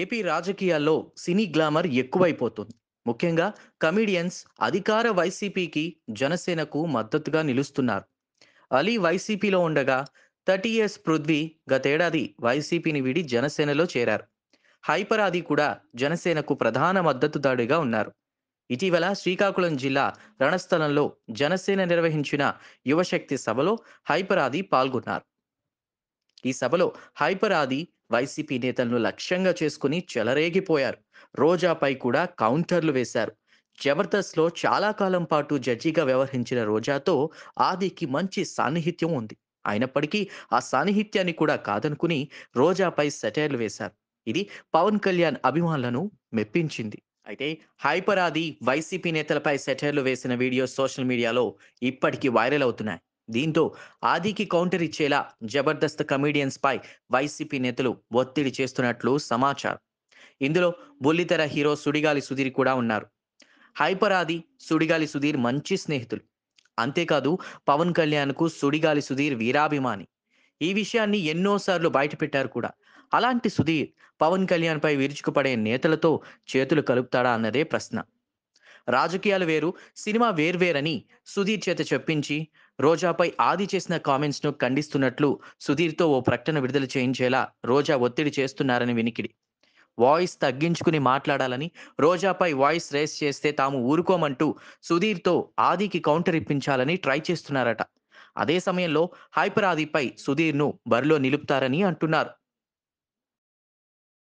AP రాజకీయాల్లో సినీ glamour ఎక్కువైపోతుంది ముఖ్యంగా కమీడియన్స్ అధికార వైసీపీకి జనసేనకు మద్దతుగా నిలుస్తున్నారు అలీ వైసీపీలో ఉండగా థర్టీ ఇయర్స్ పృథ్వీ గతేడాది వైసీపీని విడి జనసేనలో చేరారు హైపర్ ఆది కూడా జనసేనకు ప్రధాన మద్దతుదారుడిగా ఉన్నారు ఇటీవల శ్రీకాకుళం జిల్లా రణస్థలంలో జనసేన నిర్వహించిన యువశక్తి సభలో హైపరాది పాల్గొన్నారు ఈ సభలో హైపర్ ఆది వైసీపీ నేతలను లక్ష్యంగా చేసుకుని చెలరేగిపోయారు రోజాపై కూడా కౌంటర్లు వేశారు జబర్దస్త్లో చాలా కాలం పాటు జడ్జిగా వ్యవహరించిన రోజాతో ఆదికి మంచి సాన్నిహిత్యం ఉంది అయినప్పటికీ ఆ సాన్నిహిత్యాన్ని కూడా కాదనుకుని రోజాపై సెటైర్లు వేశారు ఇది పవన్ కళ్యాణ్ అభిమానులను మెప్పించింది అయితే హైపర్ ఆది వైసీపీ నేతలపై సెటైర్లు వేసిన వీడియో సోషల్ మీడియాలో ఇప్పటికీ వైరల్ అవుతున్నాయి దీంతో ఆదికి కౌంటర్ ఇచ్చేలా జబర్దస్త్ కమీడియన్స్ పై వైసీపీ నేతలు ఒత్తిడి చేస్తున్నట్లు సమాచారం ఇందులో బుల్లితెర హీరో సుడిగాలి సుధీర్ కూడా ఉన్నారు హైపర్ ఆది సుడిగాలి సుధీర్ మంచి స్నేహితులు అంతేకాదు పవన్ కళ్యాణ్కు సుడిగాలి సుధీర్ వీరాభిమాని ఈ విషయాన్ని ఎన్నోసార్లు బయటపెట్టారు కూడా అలాంటి సుధీర్ పవన్ కళ్యాణ్పై విరుచుకుపడే నేతలతో చేతులు కలుపుతాడా అన్నదే ప్రశ్న రాజకీయాలు వేరు సినిమా వేర్వేరని సుధీర్ చేత చెప్పించి రోజాపై ఆది చేసిన కామెంట్స్ను ఖండిస్తున్నట్లు సుధీర్తో ఓ ప్రకటన విడుదల చేయించేలా రోజా ఒత్తిడి చేస్తున్నారని వినికిడి వాయిస్ తగ్గించుకుని మాట్లాడాలని రోజాపై వాయిస్ రేస్ చేస్తే తాము ఊరుకోమంటూ సుధీర్తో ఆదికి కౌంటర్ ఇప్పించాలని ట్రై చేస్తున్నారట అదే సమయంలో హైపర్ ఆదిపై సుధీర్ను బరిలో నిలుపుతారని అంటున్నారు